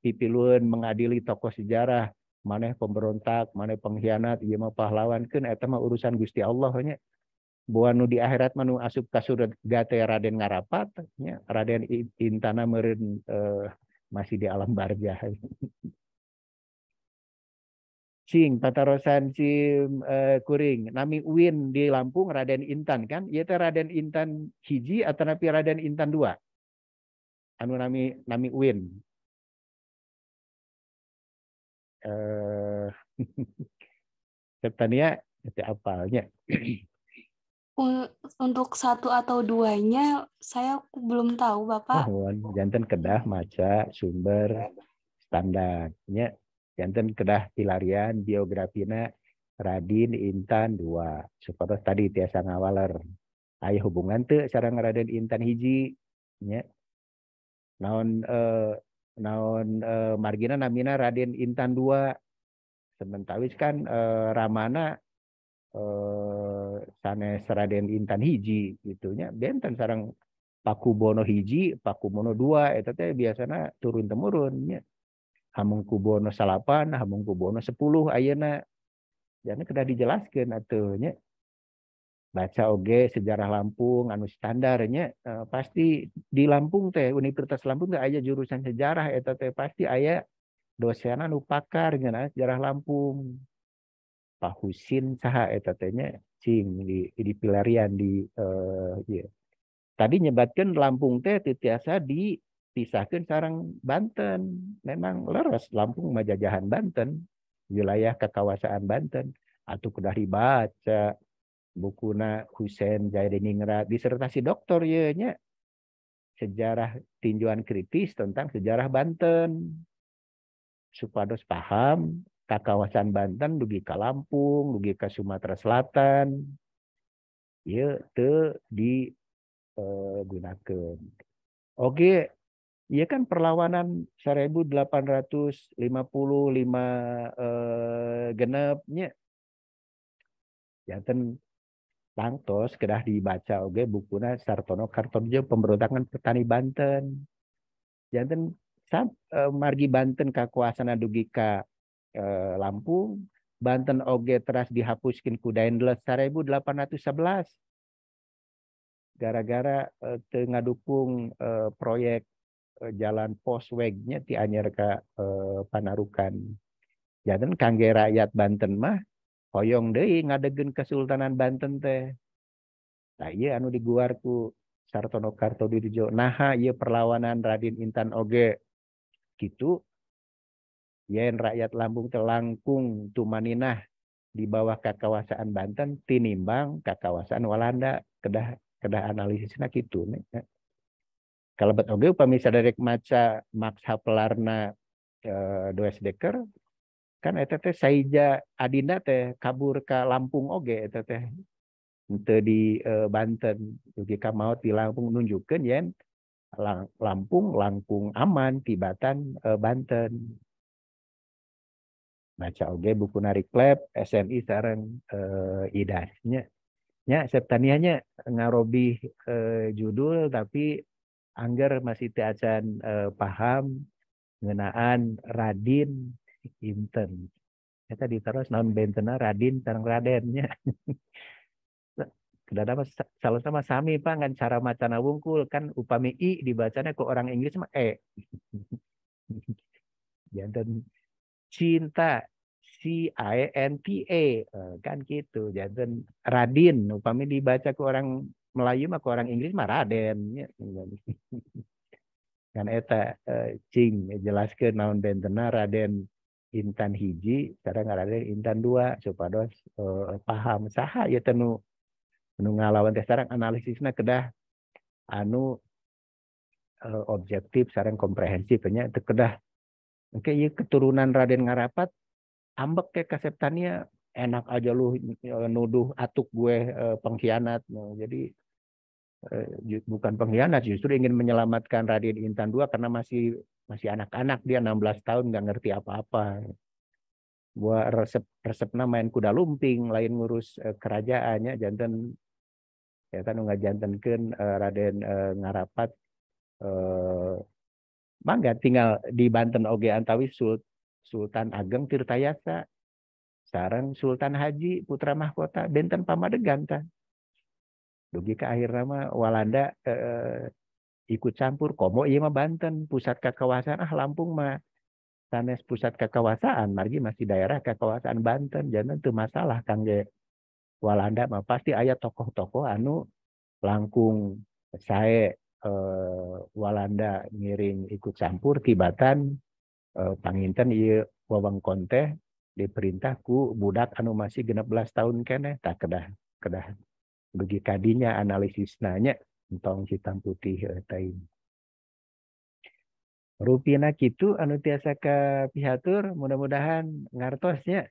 pipiluan mengadili tokoh sejarah maneh pemberontak maneh pengkhianat iya mah pahlawan kan itu mah urusan Gusti Allah hanya buah nu di akhirat manu asup kasur gate Raden ngarapat nya Raden intana meren eh, masih di alam barzah cing tatarosan cim eh, kuring nami Uin di Lampung Raden Intan kan yaitu teh Raden Intan hiji atau napi Raden Intan dua anu nami nami Uin eh, ya apalnya. Untuk satu atau duanya saya belum tahu Bapak. Oh, jantan kedah maca sumber standarnya jantan kedah pilarian biografinya Radin Intan dua seperti tadi tiasa ngawaler ayah hubungan tuh sarang Raden Intan hiji Ya. naon eh, naon eh, margina namina Raden Intan II sementawis kan eh, Ramana eh, sanes Raden Intan hiji gitunya benten sarang Paku Bono hiji Paku Bono dua itu teh biasanya turun temurunnya Hamung Kubono salapan Hamung Kubono sepuluh ayana jadi kena dijelaskan atuhnya baca oge sejarah Lampung anu standarnya eh, pasti di Lampung teh Universitas Lampung teh aja jurusan sejarah eta teh pasti aya dosen anu pakar nya sejarah Lampung Pak Husin saha eta nya cing di di pilarian di eh, iya. tadi nyebatkan Lampung teh titiasa di pisahkan sarang Banten. Memang leres Lampung majajahan Banten, wilayah kekawasan Banten. Atau kudah dibaca, buku bukuna Husein Jairiningrat disertasi doktor ya nya sejarah tinjauan kritis tentang sejarah Banten supados paham ke kawasan Banten dugi ke Lampung dugi ke Sumatera Selatan ya te di eh, gunakan oke iya kan perlawanan 1855 eh, genepnya jantan tangtos kedah dibaca oge okay, bukuna Sartono kartonjo pemberontakan petani Banten. Janten sab, eh, margi Banten kekuasaan dugi ka eh, Lampung, Banten oge teras dihapuskin kudain 1811 gara-gara eh, tengah dukung eh, proyek eh, jalan poswegnya wegnya ti eh, Panarukan. Janten kangge rakyat Banten mah hoyong deui ngadegen Kesultanan Banten teh. Nah, iya anu diguarku Sartono Kartodijo. Nah, iya perlawanan Raden Intan oge. Gitu yen rakyat Lampung telangkung tumaninah di bawah kakawasan Banten tinimbang kakawasan Walanda kedah kedah analisisnya gitu nih. Kalau betul oge pemirsa dari maca Max Haplarna eh, Dwes Deker kan eta teh Saija Adinda teh kabur ke Lampung oge eta teh teu di uh, Banten jika ka maot di Lampung nunjukkeun yen lang, Lampung Lampung aman tibatan uh, Banten baca oge buku narik klep SNI sareng uh, eh, idasnya nya septanianya ngarobi uh, judul tapi angger masih teu acan paham ngenaan Radin Inten. Kita ditaruh non bentena Radin dan Radennya. sudah salah sama sami pak kan cara macana wungkul kan upami i dibacanya ke orang Inggris mah e. ya dan cinta C I N T A eh, kan gitu. Janten ya, Radin upami dibaca ke orang Melayu mah ke orang Inggris mah Raden. Ya, kan. kan eta eh, cing jelaskan naon bentena Raden intan hiji sekarang ada intan dua supados uh, eh, paham saha ya tenu tenu ngalawan teh sekarang analisisnya kedah anu uh, objektif sekarang komprehensifnya itu kedah oke okay, ya keturunan Raden Ngarapat ambek ke kaseptania enak aja lu eh, nuduh atuk gue pengkhianat nah, jadi Eh, bukan pengkhianat justru ingin menyelamatkan Raden Intan 2 karena masih masih anak-anak dia 16 tahun nggak ngerti apa-apa gua resep resep main kuda lumping lain ngurus eh, kerajaannya jantan ya kan nggak jantankan eh, Raden ngarapat eh, mangga tinggal di Banten oge antawi Sultan Ageng Tirtayasa sekarang Sultan Haji putra mahkota benten pamadegan kan logika ke akhir nama Walanda eh, ikut campur komo iya mah Banten pusat kekawasan ah Lampung mah sanes pusat kekuasaan. margi masih daerah kekuasaan Banten jangan tuh masalah kangge Walanda mah pasti ayat tokoh-tokoh anu langkung saya eh, Walanda ngiring ikut campur kibatan eh, panginten iya wawang Konteh diperintahku budak anu masih 16 tahun kene tak kedah kedah bagi kadinya analisis nanya tentang hitam putih eh, tain. Rupina itu anu tiasa ke pihatur mudah-mudahan ngartosnya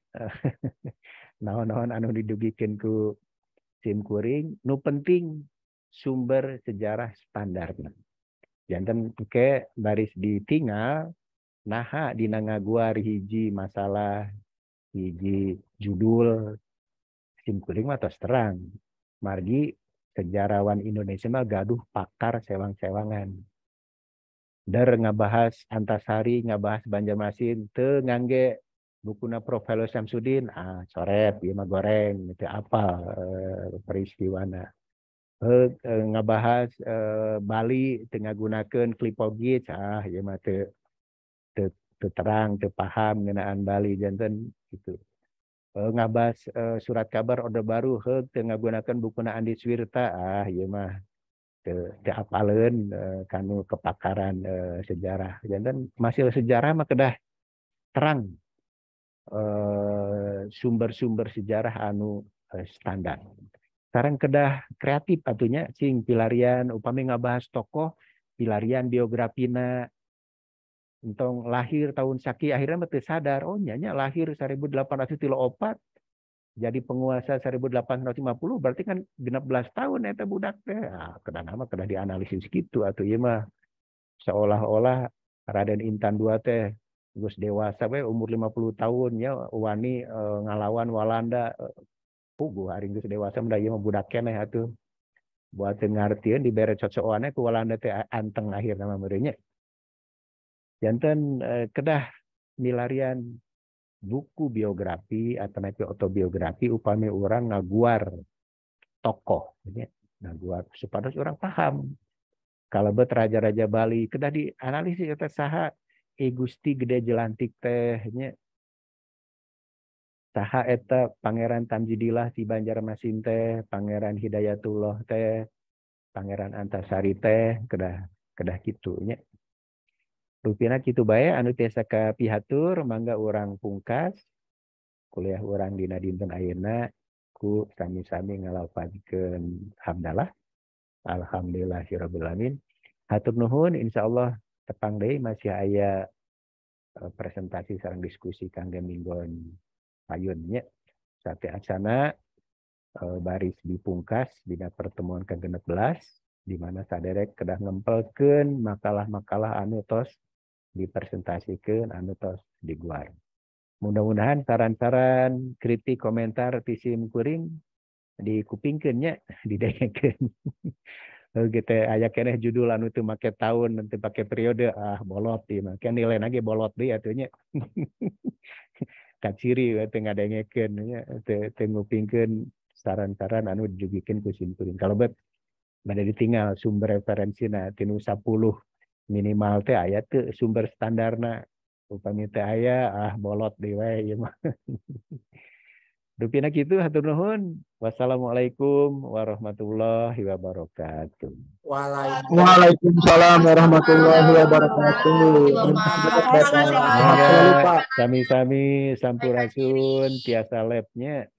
naon-naon anu didugikin ku sim kuring nu penting sumber sejarah standarnya jantan ke baris ditinggal naha dina ngaguar hiji masalah hiji judul sim kuring mah terang Margi sejarawan Indonesia mah gaduh pakar sewang-sewangan. Der ngabahas Antasari, ngabahas Banjarmasin, tengangge ngangge bukuna Profilo Samsudin, ah coret, iya mah goreng itu apa Peristiwa? Eh, peristiwana. E, e, ngabahas e, Bali tengah gunakan klipogit, ah iya mah te, te terang, te paham ngenaan Bali jantan gitu. Eh, ngabas uh, surat kabar order Baru he gunakan na Andi Swirta ah iya mah keapalen uh, eh, kanu kepakaran uh, sejarah dan masih sejarah mah kedah terang sumber-sumber sejarah anu standar sekarang kedah kreatif atunya sing pilarian upami ngabahas tokoh pilarian biografina Entong lahir tahun Saki akhirnya mati sadar, oh nyanya lahir opat jadi penguasa 1850 berarti kan genap belas tahun ya budak teh. Nah, kena nama kena dianalisis gitu atau iya mah seolah-olah Raden Intan dua teh Gus dewasa we umur 50 tahun ya wani e, ngalawan Walanda pugu eh, hari Gus dewasa mah iya mah budak keneh atuh buat di beret cocoannya ke Walanda teh anteng akhir nama merenya Janten eh, kedah milarian buku biografi atau autobiografi upami orang ngaguar tokoh ya. ngaguar supaya orang paham kalau bet raja-raja Bali kedah di dianalisis kata saha e Gusti gede jelantik tehnya saha eta pangeran Tamjidillah di Banjarmasin teh pangeran Hidayatullah teh pangeran Antasari teh kedah kedah gitu nya Rupina kitu bae anu tiasa kapihatur mangga orang pungkas kuliah orang dina dinten ayeuna ku sami-sami ngalapatkeun alhamdulillah alhamdulillahirabbil ya alamin hatur nuhun insyaallah tepang deui masih aya eh, presentasi sareng diskusi kangge minggon payun nya sate aksana eh, baris di pungkas dina pertemuan ke-16 di mana saderek kedah ngempelkeun makalah-makalah anu tos dipresentasikan anu tos diguar. Mudah-mudahan saran-saran, kritik, komentar, visi di dikupingkan ya didengarkan Lalu kita ayak kene judul anu tuh make tahun nanti pakai periode ah bolot ya make nilai lagi bolot deh atunya kaciri tengah dengekeun nya tengupingkeun saran-saran anu dijugikeun kusimpulin Kalau bet mana ditinggal sumber referensi nah tinu 10 minimal teh ayat tuh sumber standarna upami teh aya ah bolot di wae ieu mah Dupina gitu hatur nuhun. Wassalamualaikum warahmatullahi wabarakatuh. Waalaikumsalam warahmatullahi wabarakatuh. Sami-sami iya, sampurasun tiasa labnya.